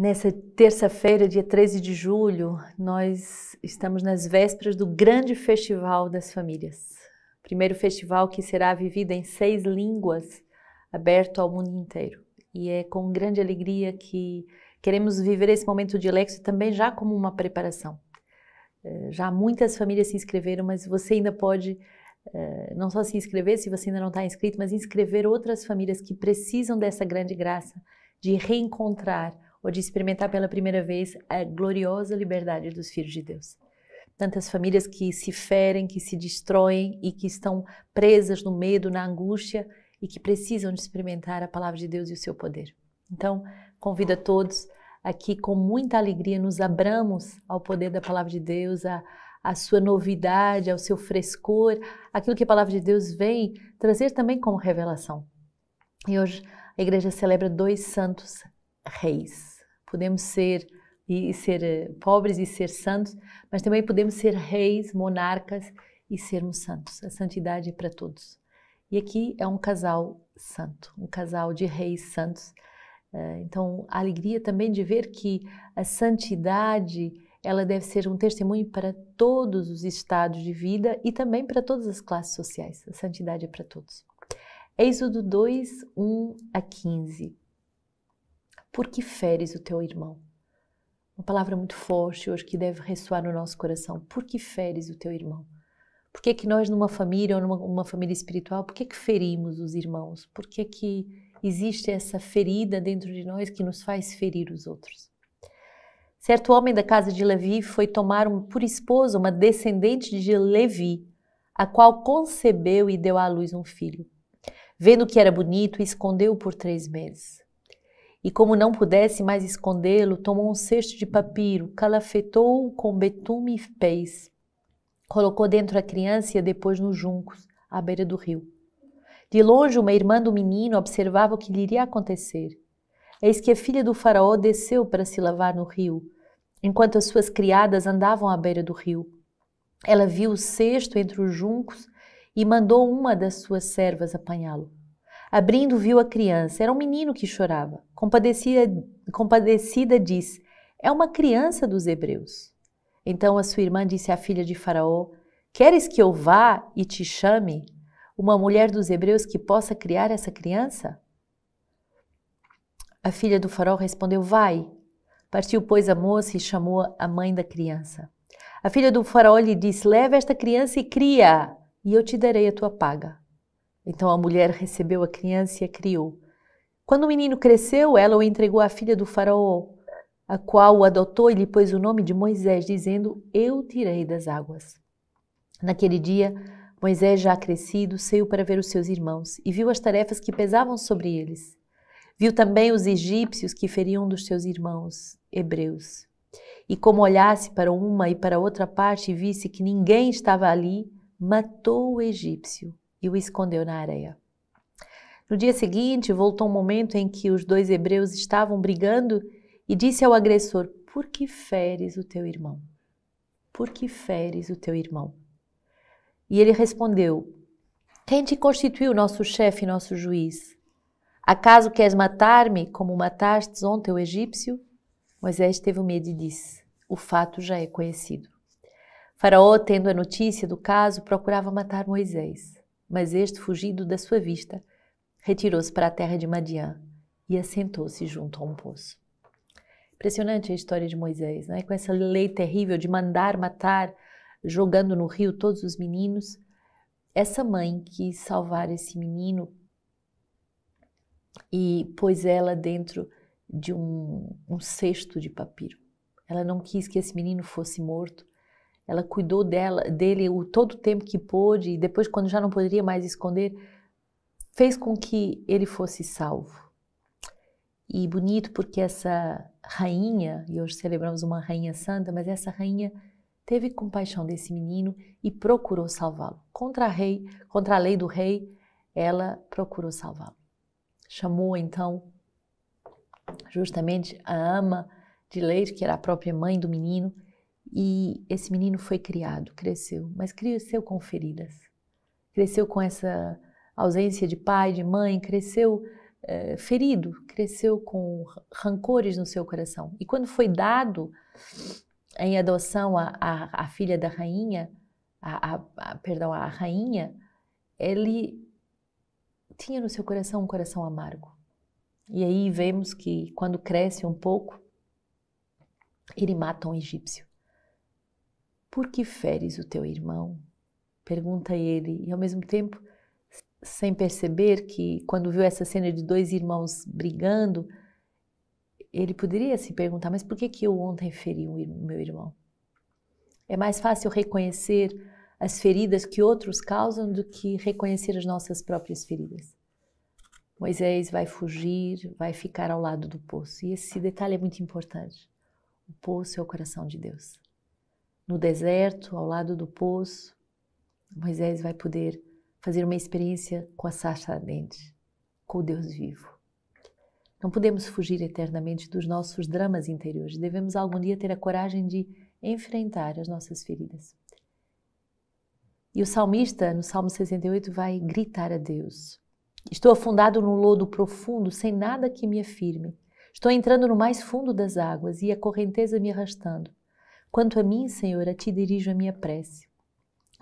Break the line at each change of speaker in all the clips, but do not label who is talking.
Nessa terça-feira, dia 13 de julho, nós estamos nas vésperas do grande Festival das Famílias. Primeiro festival que será vivido em seis línguas, aberto ao mundo inteiro. E é com grande alegria que queremos viver esse momento de Lexo também já como uma preparação. Eh, já muitas famílias se inscreveram, mas você ainda pode eh, não só se inscrever, se você ainda não está inscrito, mas inscrever outras famílias que precisam dessa grande graça de reencontrar ou de experimentar pela primeira vez a gloriosa liberdade dos filhos de Deus. Tantas famílias que se ferem, que se destroem e que estão presas no medo, na angústia e que precisam de experimentar a palavra de Deus e o seu poder. Então, convido a todos aqui com muita alegria nos abramos ao poder da palavra de Deus, a, a sua novidade, ao seu frescor, aquilo que a palavra de Deus vem trazer também como revelação. E hoje a igreja celebra dois santos reis. Podemos ser e ser eh, pobres e ser santos, mas também podemos ser reis, monarcas e sermos santos. A santidade é para todos. E aqui é um casal santo, um casal de reis santos. Eh, então, a alegria também de ver que a santidade ela deve ser um testemunho para todos os estados de vida e também para todas as classes sociais. A santidade é para todos. Êxodo 2, 1 a 15. Por que feres o teu irmão? Uma palavra muito forte hoje que deve ressoar no nosso coração. Por que feres o teu irmão? Por que é que nós numa família ou numa família espiritual, por que é que ferimos os irmãos? Por que é que existe essa ferida dentro de nós que nos faz ferir os outros? Certo homem da casa de Levi foi tomar um, por esposa uma descendente de Levi, a qual concebeu e deu à luz um filho. Vendo que era bonito, escondeu-o por três meses. E como não pudesse mais escondê-lo, tomou um cesto de papiro, calafetou-o com betume e pés. Colocou dentro a criança e depois nos juncos, à beira do rio. De longe, uma irmã do menino observava o que lhe iria acontecer. Eis que a filha do faraó desceu para se lavar no rio, enquanto as suas criadas andavam à beira do rio. Ela viu o cesto entre os juncos e mandou uma das suas servas apanhá-lo. Abrindo, viu a criança. Era um menino que chorava. Compadecida, compadecida diz: É uma criança dos hebreus. Então a sua irmã disse à filha de Faraó: Queres que eu vá e te chame? Uma mulher dos hebreus que possa criar essa criança? A filha do faraó respondeu: Vai. Partiu, pois, a moça e chamou a mãe da criança. A filha do faraó lhe disse: Leva esta criança e cria, e eu te darei a tua paga. Então a mulher recebeu a criança e a criou. Quando o menino cresceu, ela o entregou à filha do faraó, a qual o adotou e lhe pôs o nome de Moisés, dizendo: Eu tirei das águas. Naquele dia, Moisés, já crescido, saiu para ver os seus irmãos e viu as tarefas que pesavam sobre eles. Viu também os egípcios que feriam dos seus irmãos, hebreus. E como olhasse para uma e para outra parte e visse que ninguém estava ali, matou o egípcio e o escondeu na areia. No dia seguinte, voltou um momento em que os dois hebreus estavam brigando e disse ao agressor: Por que feres o teu irmão? Por que feres o teu irmão? E ele respondeu: Quem te constituiu nosso chefe e nosso juiz? Acaso queres matar-me como mataste ontem o egípcio? Moisés teve medo e disse: O fato já é conhecido. Faraó, tendo a notícia do caso, procurava matar Moisés mas este, fugido da sua vista, retirou-se para a terra de Madian e assentou-se junto a um poço. Impressionante a história de Moisés, né? com essa lei terrível de mandar matar, jogando no rio todos os meninos. Essa mãe quis salvar esse menino e pôs ela dentro de um, um cesto de papiro. Ela não quis que esse menino fosse morto, ela cuidou dela, dele o todo o tempo que pôde e depois quando já não poderia mais esconder, fez com que ele fosse salvo. E bonito porque essa rainha, e hoje celebramos uma rainha santa, mas essa rainha teve compaixão desse menino e procurou salvá-lo. Contra a rei, contra a lei do rei, ela procurou salvá-lo. Chamou então justamente a ama de leite, que era a própria mãe do menino, e esse menino foi criado, cresceu, mas cresceu com feridas. Cresceu com essa ausência de pai, de mãe, cresceu eh, ferido, cresceu com rancores no seu coração. E quando foi dado eh, em adoção a, a, a filha da rainha, a, a, a, perdão, a rainha, ele tinha no seu coração um coração amargo. E aí vemos que quando cresce um pouco, ele mata um egípcio. Por que feres o teu irmão? Pergunta ele, e ao mesmo tempo, sem perceber que quando viu essa cena de dois irmãos brigando, ele poderia se perguntar: mas por que, que eu ontem feri o meu irmão? É mais fácil reconhecer as feridas que outros causam do que reconhecer as nossas próprias feridas. Moisés vai fugir, vai ficar ao lado do poço. E esse detalhe é muito importante. O poço é o coração de Deus no deserto, ao lado do poço, Moisés vai poder fazer uma experiência com a sarça ardente, com o Deus vivo. Não podemos fugir eternamente dos nossos dramas interiores. Devemos algum dia ter a coragem de enfrentar as nossas feridas. E o salmista, no Salmo 68, vai gritar a Deus: Estou afundado no lodo profundo, sem nada que me afirme. Estou entrando no mais fundo das águas e a correnteza me arrastando. Quanto a mim, Senhor, a ti dirijo a minha prece.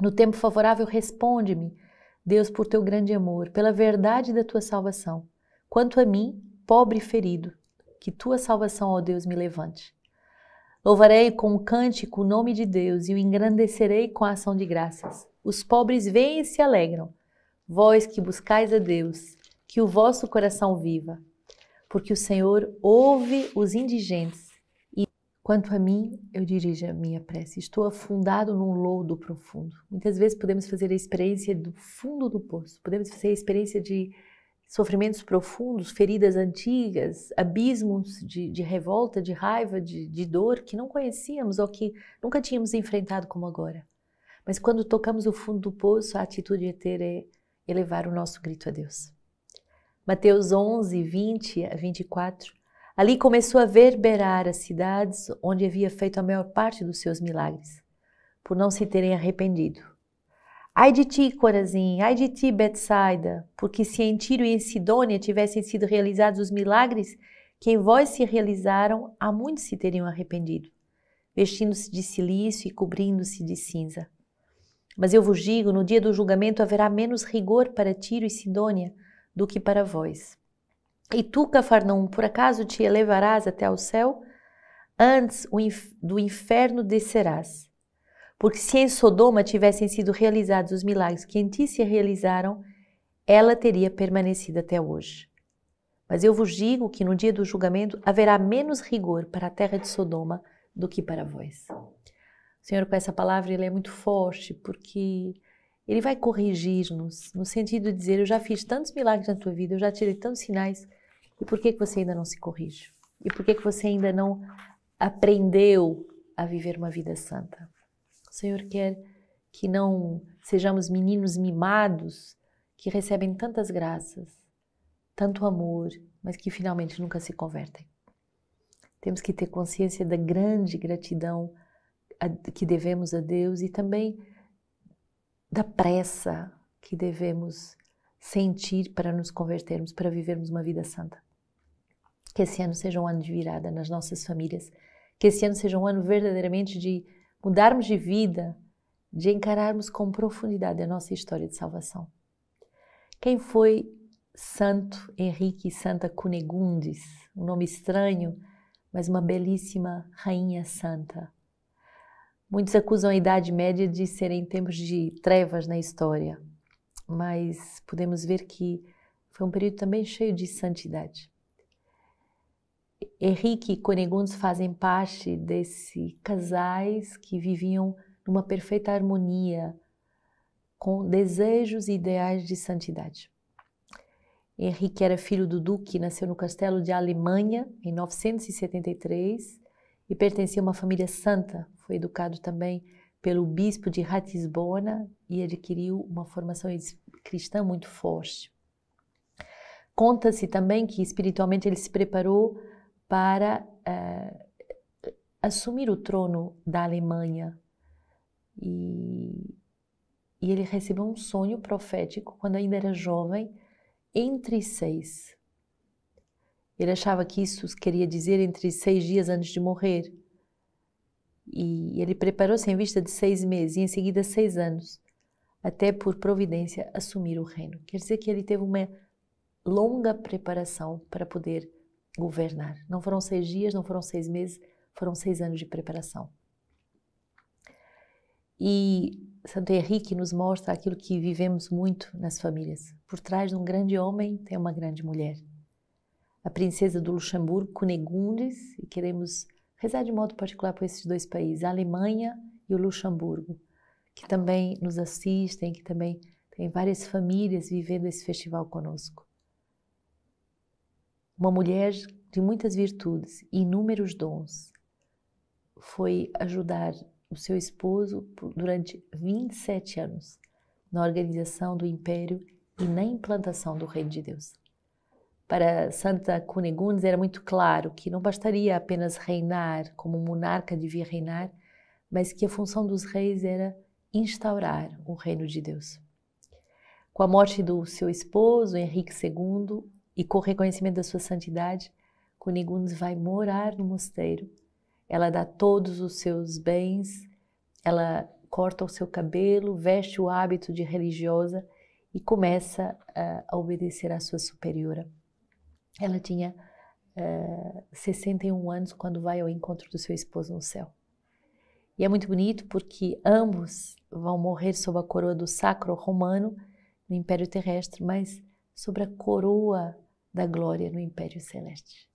No tempo favorável, responde-me, Deus, por teu grande amor, pela verdade da tua salvação. Quanto a mim, pobre ferido, que tua salvação, ó Deus, me levante. Louvarei com o cântico o nome de Deus e o engrandecerei com a ação de graças. Os pobres vêm e se alegram. Vós que buscais a Deus, que o vosso coração viva, porque o Senhor ouve os indigentes Quanto a mim, eu dirijo a minha prece. Estou afundado num lodo profundo. Muitas vezes podemos fazer a experiência do fundo do poço, podemos fazer a experiência de sofrimentos profundos, feridas antigas, abismos de, de revolta, de raiva, de, de dor que não conhecíamos ou que nunca tínhamos enfrentado como agora. Mas quando tocamos o fundo do poço, a atitude a é ter é elevar o nosso grito a Deus. Mateus 11, 20 a 24 Ali começou a verberar as cidades onde havia feito a maior parte dos seus milagres, por não se terem arrependido. Ai de ti, Corazim, ai de ti, Betsaida, porque se em Tiro e em Sidônia tivessem sido realizados os milagres que em vós se realizaram, há muitos se teriam arrependido, vestindo-se de silício e cobrindo-se de cinza. Mas eu vos digo, no dia do julgamento haverá menos rigor para Tiro e Sidônia do que para vós. E tu, Cafarnaum, por acaso te elevarás até ao céu? Antes do inferno descerás. Porque se em Sodoma tivessem sido realizados os milagres que em ti se realizaram, ela teria permanecido até hoje. Mas eu vos digo que no dia do julgamento haverá menos rigor para a terra de Sodoma do que para vós. O Senhor, com essa palavra, ele é muito forte, porque ele vai corrigir-nos, no sentido de dizer: Eu já fiz tantos milagres na tua vida, eu já tirei tantos sinais e por que, que você ainda não se corrige? E por que, que você ainda não aprendeu a viver uma vida santa? O Senhor quer que não sejamos meninos mimados que recebem tantas graças, tanto amor, mas que finalmente nunca se convertem. Temos que ter consciência da grande gratidão que devemos a Deus e também da pressa que devemos sentir para nos convertermos, para vivermos uma vida santa que esse ano seja um ano de virada nas nossas famílias, que esse ano seja um ano verdadeiramente de mudarmos de vida, de encararmos com profundidade a nossa história de salvação. Quem foi Santo Henrique Santa Cunegundes, um nome estranho, mas uma belíssima rainha santa. Muitos acusam a Idade Média de serem tempos de trevas na história, mas podemos ver que foi um período também cheio de santidade. Henrique e Conegundos fazem parte desse casais que viviam numa perfeita harmonia com desejos e ideais de santidade. Henrique era filho do duque, nasceu no castelo de Alemanha em 973 e pertencia a uma família santa. Foi educado também pelo bispo de Ratisbona e adquiriu uma formação cristã muito forte. Conta-se também que espiritualmente ele se preparou para uh, assumir o trono da Alemanha. E, e, ele recebeu um sonho profético quando ainda era jovem, entre seis. Ele achava que isso queria dizer entre seis dias antes de morrer. E ele preparou-se em vista de seis meses e em seguida seis anos, até por providência assumir o reino. Quer dizer que ele teve uma longa preparação para poder governar. Não foram seis dias, não foram seis meses, foram seis anos de preparação. E Santo Henrique nos mostra aquilo que vivemos muito nas famílias. Por trás de um grande homem tem uma grande mulher. A princesa do Luxemburgo, Cunegundes, e queremos rezar de modo particular por esses dois países, a Alemanha e o Luxemburgo, que também nos assistem, que também têm várias famílias vivendo esse festival conosco uma mulher de muitas virtudes e inúmeros dons, foi ajudar o seu esposo durante 27 anos na organização do império e na implantação do reino de Deus. Para Santa Cunegundes era muito claro que não bastaria apenas reinar como um monarca devia reinar, mas que a função dos reis era instaurar o reino de Deus. Com a morte do seu esposo, Henrique II, e com o reconhecimento da sua santidade, Cunigunes vai morar no mosteiro. Ela dá todos os seus bens, ela corta o seu cabelo, veste o hábito de religiosa e começa uh, a obedecer à sua superiora. Ela tinha uh, eh, 61 anos quando vai ao encontro do seu esposo no céu. E é muito bonito porque ambos vão morrer sob a coroa do sacro romano no Império Terrestre, mas sobre a coroa da glória no Império Celeste.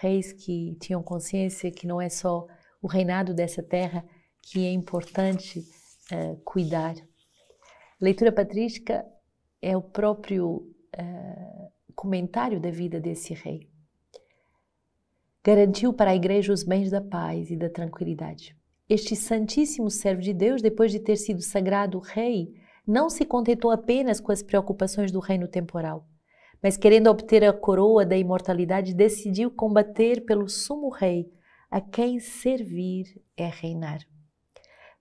Reis que tinham consciência que não é só o reinado dessa terra que é importante uh, cuidar. Leitura patrística é o próprio uh, comentário da vida desse rei. Garantiu para a igreja os bens da paz e da tranquilidade. Este santíssimo servo de Deus, depois de ter sido sagrado rei, não se contentou apenas com as preocupações do reino temporal mas querendo obter a coroa da imortalidade, decidiu combater pelo sumo rei, a quem servir é reinar.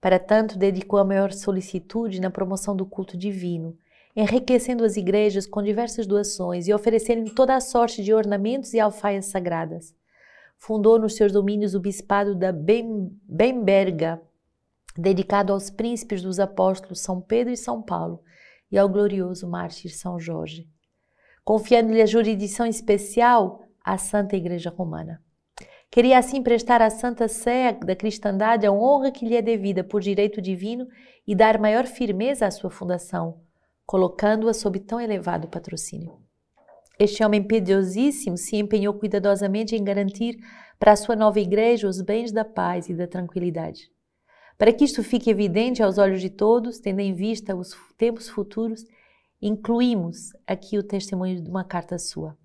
Para tanto, dedicou a maior solicitude na promoção do culto divino, enriquecendo as igrejas com diversas doações e oferecendo toda a sorte de ornamentos e alfaias sagradas. Fundou nos seus domínios o bispado da Bemberga, dedicado aos príncipes dos apóstolos São Pedro e São Paulo e ao glorioso mártir São Jorge confiando-lhe a jurisdição especial à Santa Igreja Romana. Queria assim prestar à Santa Sé da Cristandade a honra que lhe é devida por direito divino e dar maior firmeza à sua fundação, colocando-a sob tão elevado patrocínio. Este homem piedosíssimo se empenhou cuidadosamente em garantir para a sua nova igreja os bens da paz e da tranquilidade. Para que isto fique evidente aos olhos de todos, tendo em vista os tempos futuros, incluímos aqui o testemunho de uma carta sua.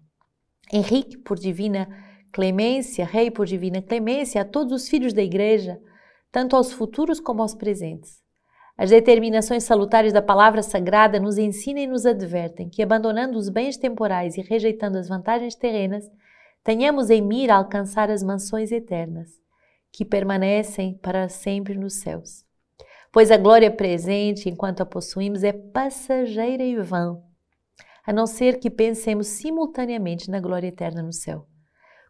Henrique, por divina clemência, rei por divina clemência, a todos os filhos da Igreja, tanto aos futuros como aos presentes. As determinações salutares da palavra sagrada nos ensinam e nos advertem que, abandonando os bens temporais e rejeitando as vantagens terrenas, tenhamos em mira alcançar as mansões eternas, que permanecem para sempre nos céus pois a glória é presente, enquanto a possuímos, é passageira e vã, a não ser que pensemos simultaneamente na glória eterna no céu.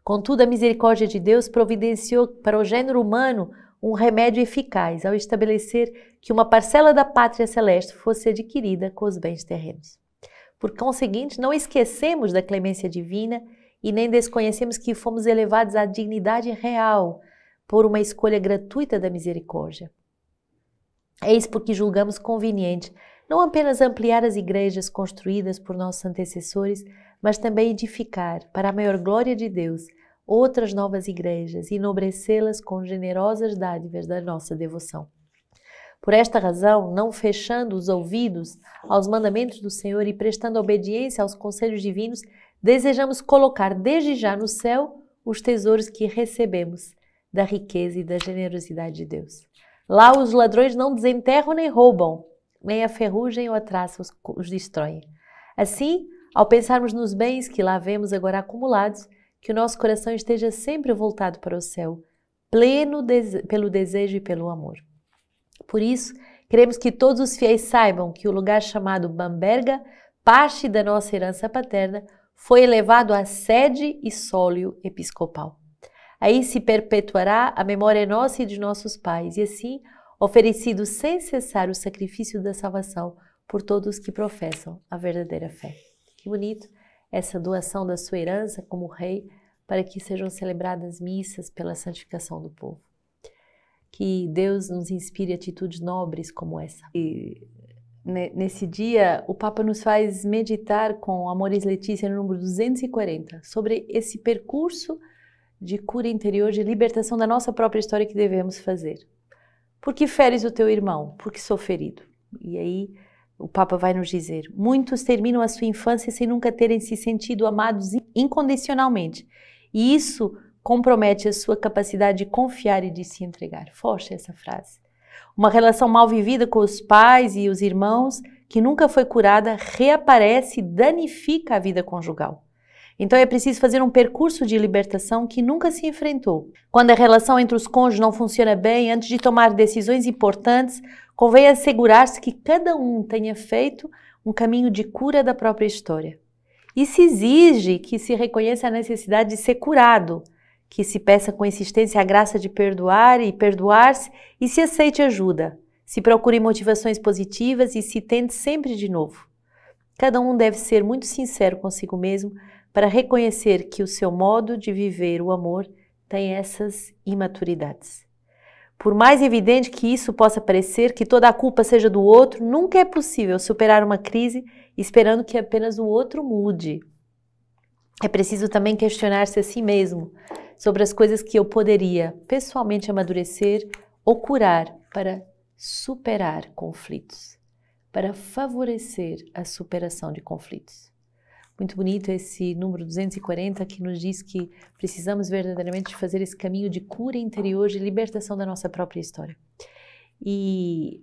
Contudo, a misericórdia de Deus providenciou para o gênero humano um remédio eficaz ao estabelecer que uma parcela da pátria celeste fosse adquirida com os bens terrenos. Por conseguinte, não esquecemos da clemência divina e nem desconhecemos que fomos elevados à dignidade real por uma escolha gratuita da misericórdia. Eis porque julgamos conveniente não apenas ampliar as igrejas construídas por nossos antecessores, mas também edificar, para a maior glória de Deus, outras novas igrejas e enobrecê-las com generosas dádivas da nossa devoção. Por esta razão, não fechando os ouvidos aos mandamentos do Senhor e prestando obediência aos conselhos divinos, desejamos colocar desde já no céu os tesouros que recebemos da riqueza e da generosidade de Deus. Lá os ladrões não desenterram nem roubam, nem a ferrugem ou a traça os, os destroem. Assim, ao pensarmos nos bens que lá vemos agora acumulados, que o nosso coração esteja sempre voltado para o céu, pleno pelo desejo e pelo amor. Por isso, queremos que todos os fiéis saibam que o lugar chamado Bamberga, parte da nossa herança paterna, foi elevado à sede e sólio episcopal. Aí se perpetuará a memória nossa e de nossos pais, e assim oferecido sem cessar o sacrifício da salvação por todos que professam a verdadeira fé. Que bonito essa doação da sua herança como rei para que sejam celebradas missas pela santificação do povo. Que Deus nos inspire atitudes nobres como essa. E nesse dia, o Papa nos faz meditar com Amores Letícia, no número 240, sobre esse percurso de cura interior, de libertação da nossa própria história que devemos fazer. Por que feres o teu irmão? Porque sou ferido. E aí o Papa vai nos dizer: muitos terminam a sua infância sem nunca terem se sentido amados incondicionalmente. E isso compromete a sua capacidade de confiar e de se entregar. Forte essa frase. Uma relação mal vivida com os pais e os irmãos, que nunca foi curada, reaparece e danifica a vida conjugal. Então é preciso fazer um percurso de libertação que nunca se enfrentou. Quando a relação entre os cônjuges não funciona bem, antes de tomar decisões importantes, convém assegurar-se que cada um tenha feito um caminho de cura da própria história. Isso exige que se reconheça a necessidade de ser curado, que se peça com insistência a graça de perdoar e perdoar-se e se aceite ajuda. Se procure motivações positivas e se tente sempre de novo. Cada um deve ser muito sincero consigo mesmo para reconhecer que o seu modo de viver o amor tem essas imaturidades. Por mais evidente que isso possa parecer, que toda a culpa seja do outro, nunca é possível superar uma crise esperando que apenas o outro mude. É preciso também questionar-se a si mesmo sobre as coisas que eu poderia pessoalmente amadurecer ou curar para superar conflitos para favorecer a superação de conflitos. Muito bonito esse número 240 que nos diz que precisamos verdadeiramente fazer esse caminho de cura interior, de libertação da nossa própria história. E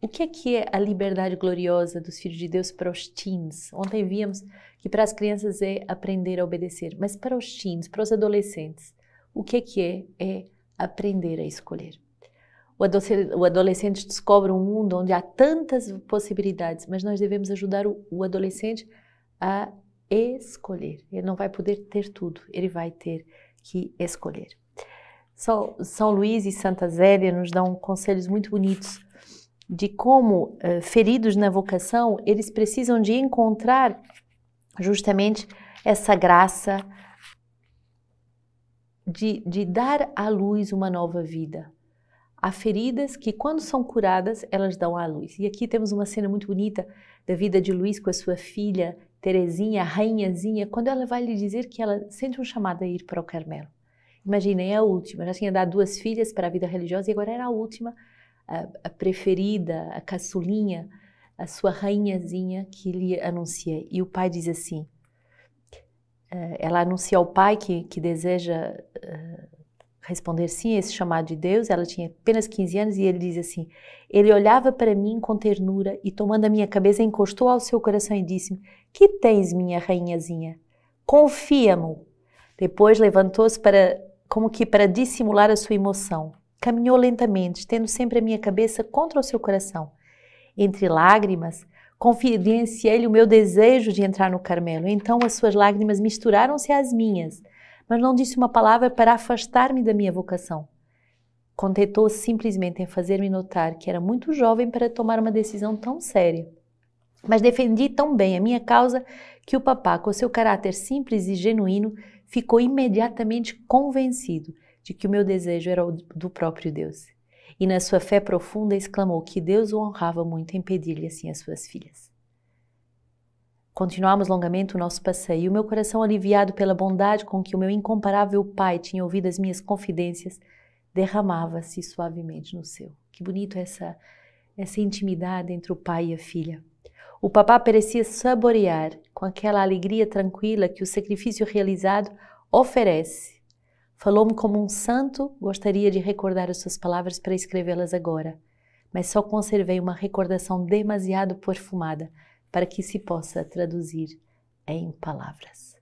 o que é que é a liberdade gloriosa dos filhos de Deus para os teens? Ontem víamos que para as crianças é aprender a obedecer, mas para os teens, para os adolescentes, o que é que é? É aprender a escolher. O adolescente descobre um mundo onde há tantas possibilidades, mas nós devemos ajudar o adolescente a escolher. Ele não vai poder ter tudo, ele vai ter que escolher. São, Luís e Santa Zélia nos dão conselhos muito bonitos de como, eh, feridos na vocação, eles precisam de encontrar justamente essa graça de, de dar à luz uma nova vida. Há feridas que, quando são curadas, elas dão à luz. E aqui temos uma cena muito bonita da vida de Luiz com a sua filha Terezinha, a rainhazinha, quando ela vai lhe dizer que ela sente um chamado a ir para o Carmelo. imagina é a última. Já tinha dado duas filhas para a vida religiosa e agora era a última, a, a preferida, a caçulinha, a sua rainhazinha que lhe anuncia. E o pai diz assim: eh, ela anuncia ao pai que, que deseja. Uh, responder sim a esse chamado de Deus. Ela tinha apenas 15 anos e ele diz assim: Ele olhava para mim com ternura e, tomando a minha cabeça, encostou ao seu coração e disse-me: Que tens, minha rainhazinha? Confia-me. Depois levantou-se para, como que para dissimular a sua emoção. Caminhou lentamente, tendo sempre a minha cabeça contra o seu coração. Entre lágrimas, confidenciei-lhe o meu desejo de entrar no Carmelo. Então as suas lágrimas misturaram-se às minhas mas não disse uma palavra para afastar-me da minha vocação. Contentou-se simplesmente em fazer-me notar que era muito jovem para tomar uma decisão tão séria. Mas defendi tão bem a minha causa que o papá, com seu caráter simples e genuíno, ficou imediatamente convencido de que o meu desejo era o do próprio Deus. E na sua fé profunda exclamou que Deus o honrava muito em pedir-lhe assim as suas filhas. Continuámos longamente o nosso passeio, e o meu coração aliviado pela bondade com que o meu incomparável pai tinha ouvido as minhas confidências, derramava-se suavemente no seu. Que bonito essa essa intimidade entre o pai e a filha. O papá parecia saborear com aquela alegria tranquila que o sacrifício realizado oferece. Falou-me como um santo, gostaria de recordar as suas palavras para escrevê-las agora, mas só conservei uma recordação demasiado perfumada para que se possa traduzir em palavras.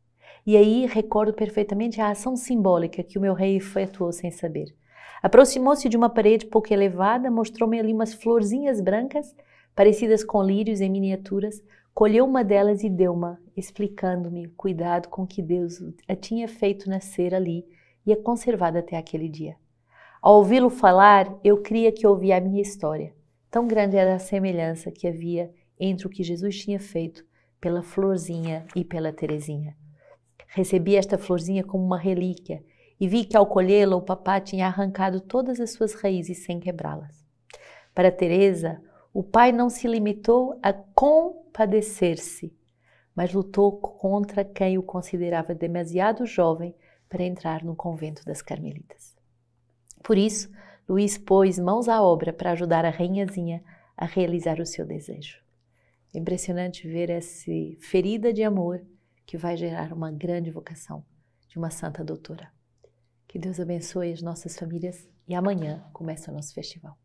E aí recordo perfeitamente a ação simbólica que o meu rei efetuou sem saber. Aproximou-se de uma parede pouco elevada, mostrou-me ali umas florzinhas brancas, parecidas com lírios em miniaturas, colheu uma delas e deu uma, explicando-me o cuidado com que Deus a tinha feito nascer ali e a conservado até aquele dia. Ao ouvi-lo falar, eu cria que ouvia a minha história. Tão grande era a semelhança que havia entre o que Jesus tinha feito pela florzinha e pela Terezinha. Recebi esta florzinha como uma relíquia e vi que ao colhê-la o papá tinha arrancado todas as suas raízes sem quebrá-las. Para Teresa, o pai não se limitou a compadecer-se, mas lutou contra quem o considerava demasiado jovem para entrar no convento das Carmelitas. Por isso, Luís pôs mãos à obra para ajudar a rainhazinha a realizar o seu desejo. É impressionante ver essa ferida de amor que vai gerar uma grande vocação de uma santa doutora. Que Deus abençoe as nossas famílias e amanhã começa o nosso festival.